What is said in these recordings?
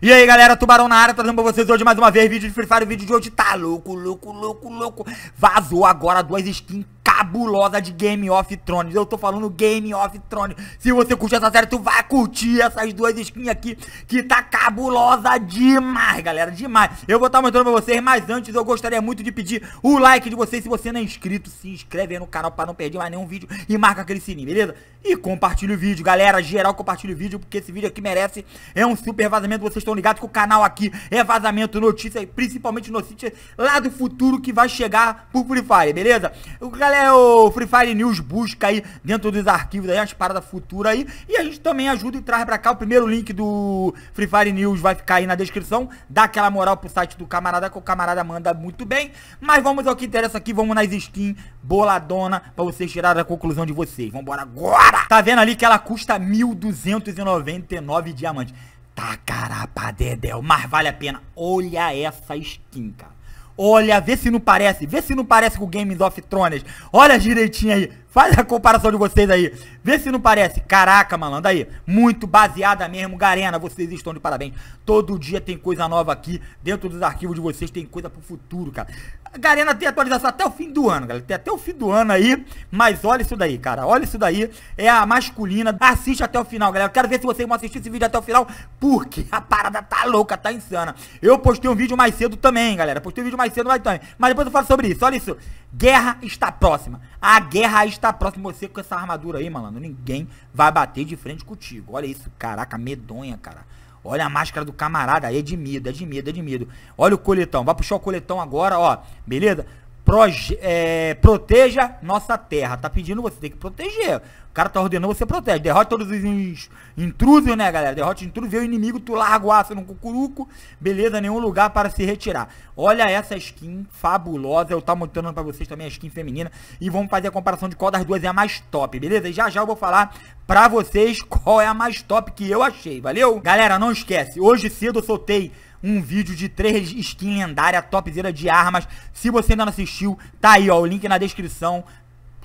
E aí galera, Tubarão na área, trazendo pra vocês hoje mais uma vez vídeo de Free Fire, o vídeo de hoje tá louco, louco, louco, louco Vazou agora duas skins cabulosa de Game of Thrones. Eu tô falando Game of Thrones. Se você curte essa série, tu vai curtir essas duas skins aqui, que tá cabulosa demais, galera, demais. Eu vou estar tá mostrando pra vocês, mas antes eu gostaria muito de pedir o like de vocês. Se você não é inscrito, se inscreve aí no canal pra não perder mais nenhum vídeo e marca aquele sininho, beleza? E compartilha o vídeo, galera, geral compartilha o vídeo, porque esse vídeo aqui merece, é um super vazamento, vocês estão ligados que o canal aqui é vazamento, notícia, principalmente notícia lá do futuro que vai chegar pro Free Fire, beleza? Galera, é o Free Fire News busca aí dentro dos arquivos aí as paradas futuras aí. E a gente também ajuda e traz pra cá. O primeiro link do Free Fire News vai ficar aí na descrição. Dá aquela moral pro site do camarada, que o camarada manda muito bem. Mas vamos ao que interessa aqui, vamos nas skins boladona pra vocês tirarem a conclusão de vocês. Vambora agora! Tá vendo ali que ela custa 1.299 diamantes. Tá cara pra dedéu, mas vale a pena. Olha essa skin, cara. Olha, vê se não parece. Vê se não parece com Games of Thrones. Olha direitinho aí. Faz a comparação de vocês aí. Vê se não parece. Caraca, malandro. Aí, muito baseada mesmo. Garena, vocês estão de parabéns. Todo dia tem coisa nova aqui. Dentro dos arquivos de vocês tem coisa pro futuro, cara. A Garena tem atualização até o fim do ano, galera. Tem até o fim do ano aí. Mas olha isso daí, cara. Olha isso daí. É a masculina. Assiste até o final, galera. Eu quero ver se vocês vão assistir esse vídeo até o final. Porque a parada tá louca, tá insana. Eu postei um vídeo mais cedo também, galera. Postei um vídeo mais cedo, mas também. Mas depois eu falo sobre isso. Olha isso. Guerra está próxima. A guerra está tá próximo de você com essa armadura aí, malandro. Ninguém vai bater de frente contigo. Olha isso, caraca, medonha, cara. Olha a máscara do camarada, é de medo, é de medo, é de medo. Olha o coletão, vai puxar o coletão agora, ó, beleza? Proje, é, proteja nossa terra. Tá pedindo você, tem que proteger. O cara tá ordenando você protege. Derrote todos os intrusos, né, galera? Derrote intrusos, vê o inimigo, tu larga o aço no cucuruco. Beleza, nenhum lugar para se retirar. Olha essa skin fabulosa. Eu tá mostrando pra vocês também a skin feminina. E vamos fazer a comparação de qual das duas é a mais top, beleza? E já já eu vou falar pra vocês qual é a mais top que eu achei, valeu? Galera, não esquece. Hoje cedo eu soltei um vídeo de três skins lendárias, topzera de armas. Se você ainda não assistiu, tá aí, ó, o link na descrição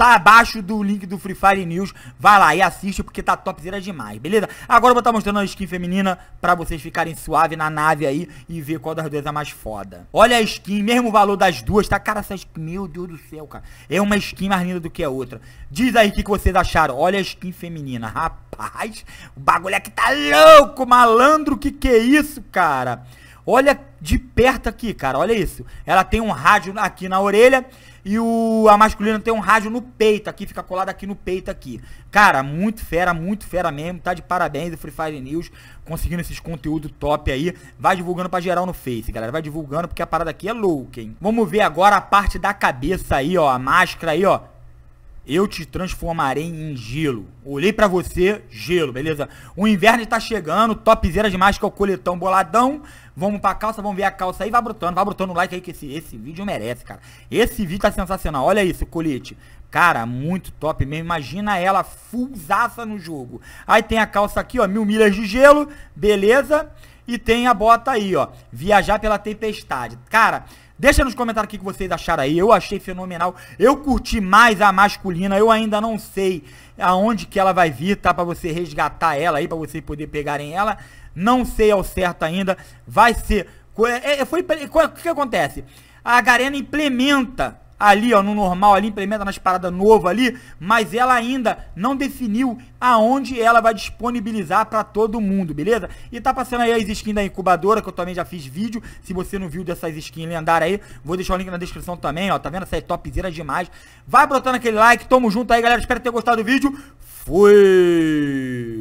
tá abaixo do link do Free Fire News. Vai lá e assiste porque tá topzera demais, beleza? Agora eu vou estar tá mostrando a skin feminina pra vocês ficarem suave na nave aí e ver qual das duas é mais foda. Olha a skin, mesmo valor das duas, tá? Cara, essa skin, meu Deus do céu, cara. É uma skin mais linda do que a outra. Diz aí o que, que vocês acharam. Olha a skin feminina, rapaz. O bagulho aqui é tá louco, malandro. Que que é isso, cara? Olha de perto aqui, cara, olha isso. Ela tem um rádio aqui na orelha e o, a masculina tem um rádio no peito aqui, fica colado aqui no peito aqui. Cara, muito fera, muito fera mesmo. Tá de parabéns o Free Fire News conseguindo esses conteúdos top aí. Vai divulgando pra geral no Face, galera. Vai divulgando porque a parada aqui é louca, hein? Vamos ver agora a parte da cabeça aí, ó. A máscara aí, ó. Eu te transformarei em gelo. Olhei para você, gelo, beleza? O inverno está chegando, topzera demais que é o coletão boladão. Vamos pra calça, vamos ver a calça aí, vai brotando, vai brotando o like aí que esse, esse vídeo merece, cara. Esse vídeo tá sensacional, olha isso, colete. Cara, muito top mesmo, imagina ela fusaça no jogo. Aí tem a calça aqui, ó, mil milhas de gelo, beleza? E tem a bota aí, ó, viajar pela tempestade. Cara, Deixa nos comentários o que vocês acharam aí. Eu achei fenomenal. Eu curti mais a masculina. Eu ainda não sei aonde que ela vai vir, tá? Pra você resgatar ela aí, pra vocês poder em ela. Não sei ao certo ainda. Vai ser... É, é, foi... É, o que acontece? A Garena implementa ali, ó, no normal ali, implementa nas paradas novo ali, mas ela ainda não definiu aonde ela vai disponibilizar para todo mundo, beleza? E tá passando aí as skins da incubadora, que eu também já fiz vídeo, se você não viu dessas skins lendárias aí, vou deixar o link na descrição também, ó, tá vendo? Essa é topzera demais. Vai botando aquele like, tamo junto aí, galera, espero ter gostado do vídeo. Fui!